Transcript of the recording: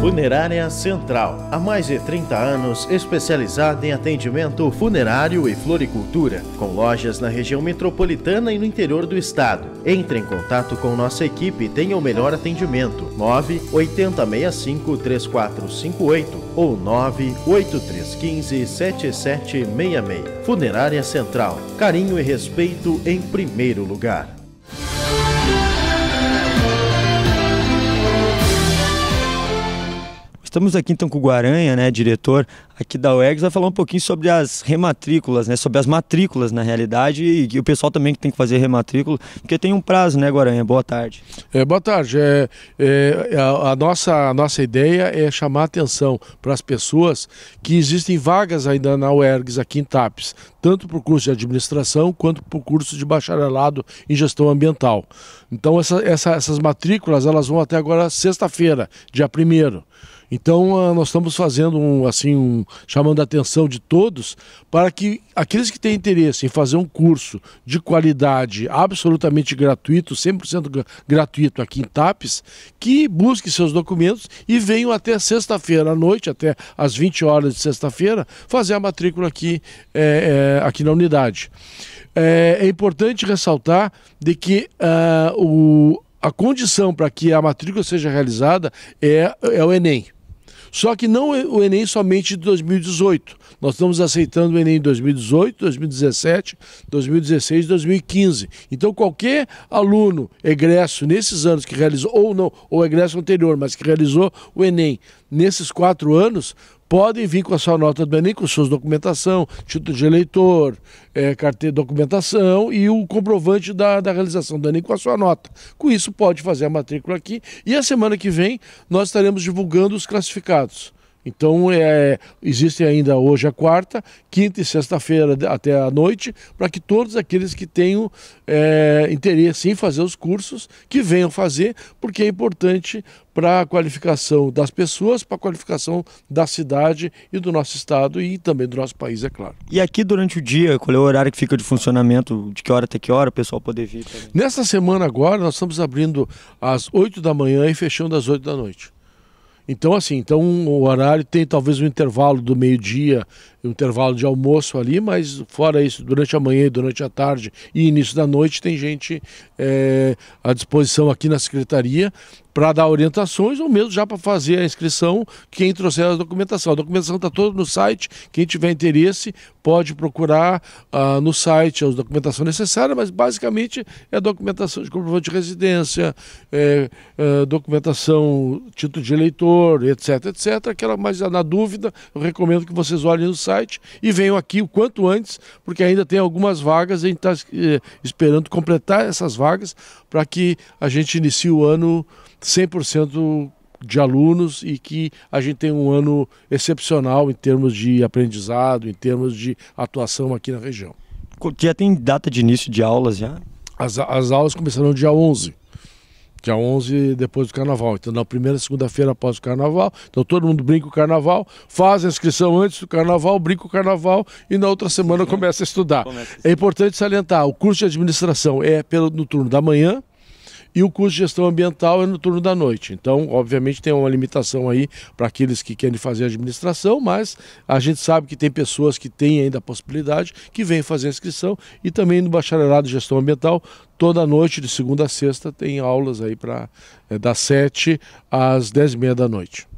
Funerária Central, há mais de 30 anos especializada em atendimento funerário e floricultura, com lojas na região metropolitana e no interior do estado. Entre em contato com nossa equipe e tenha o melhor atendimento. 9 8065 3458 ou 9 8315 7766. Funerária Central, carinho e respeito em primeiro lugar. Estamos aqui então com o Guaranha, né, diretor aqui da UERGS, vai falar um pouquinho sobre as rematrículas, né, sobre as matrículas na realidade e, o pessoal também que tem que fazer rematrícula, porque tem um prazo, né, Guaranha? Boa tarde. É, boa tarde. É, é a, a, nossa, a nossa ideia é chamar atenção para as pessoas que existem vagas ainda na UERGS aqui em TAPES, tanto para o curso de administração quanto para o curso de bacharelado em gestão ambiental. Então essa, essa, essas matrículas elas vão até agora sexta-feira, dia 1 então ah, nós estamos fazendo um assim um, chamando a atenção de todos para que aqueles que têm interesse em fazer um curso de qualidade absolutamente gratuito, 100% gratuito aqui em TAPES, que busquem seus documentos e venham até sexta-feira à noite, até às 20 horas de sexta-feira, fazer a matrícula aqui, é, é, aqui na unidade. É, é, importante ressaltar de que uh, o, a condição para que a matrícula seja realizada é, é o Enem. Só que não o Enem somente de 2018. Nós estamos aceitando o Enem em 2018, 2017, 2016, 2015. Então, qualquer aluno egresso nesses anos que realizou, ou não, ou egresso anterior, mas que realizou o Enem nesses quatro anos, podem vir com a sua nota do Enem, com suas documentação, título de eleitor, é, carteira de documentação e o comprovante da, da realização do Enem com a sua nota. Com isso, pode fazer a matrícula aqui. E a semana que vem, nós estaremos divulgando os classificados. Então é, existe ainda hoje a quarta, quinta e sexta-feira até a noite, para que todos aqueles que tenham é, interesse em fazer os cursos, que venham fazer, porque é importante para a qualificação das pessoas, para a qualificação da cidade e do nosso estado e também do nosso país, é claro. E aqui durante o dia, qual é o horário que fica de funcionamento? De que hora até que hora o pessoal poder vir? Também? Nessa semana agora, nós estamos abrindo às 8 da manhã e fechando às 8 da noite. Então, assim, então o horário tem talvez um intervalo do meio-dia, um intervalo de almoço ali, mas fora isso, durante a manhã, durante a tarde e início da noite, tem gente é, à disposição aqui na secretaria para dar orientações ou mesmo já para fazer a inscrição, quem trouxer a documentação. A documentação está toda no site, quem tiver interesse pode procurar ah, no site a documentação necessária, mas basicamente é documentação de comprovante de residência, é, é, documentação, título de eleitor, etc, etc. Aquela mais na dúvida, eu recomendo que vocês olhem no site e venham aqui o quanto antes, porque ainda tem algumas vagas, a gente está é, eh, esperando completar essas vagas para que a gente inicie o ano 100% de alunos e que a gente tem um ano excepcional em termos de aprendizado, em termos de atuação aqui na região. Já tem data de início de aulas já? As, as aulas começarão dia 11 dia 11 depois do carnaval. Então, na primeira segunda-feira após o carnaval. Então, todo mundo brinca o carnaval, faz a inscrição antes do carnaval, brinca o carnaval e na outra semana começa a estudar. Começa a estudar. É importante salientar: o curso de administração é pelo, no turno da manhã, e o curso de gestão ambiental é no turno da noite. Então, obviamente, tem uma limitação aí para aqueles que querem fazer administração, mas a gente sabe que tem pessoas que têm ainda a possibilidade, que vêm fazer a inscrição e também no bacharelado de gestão ambiental, toda noite, de segunda a sexta, tem aulas aí para é, das 7 às 10 e meia da noite.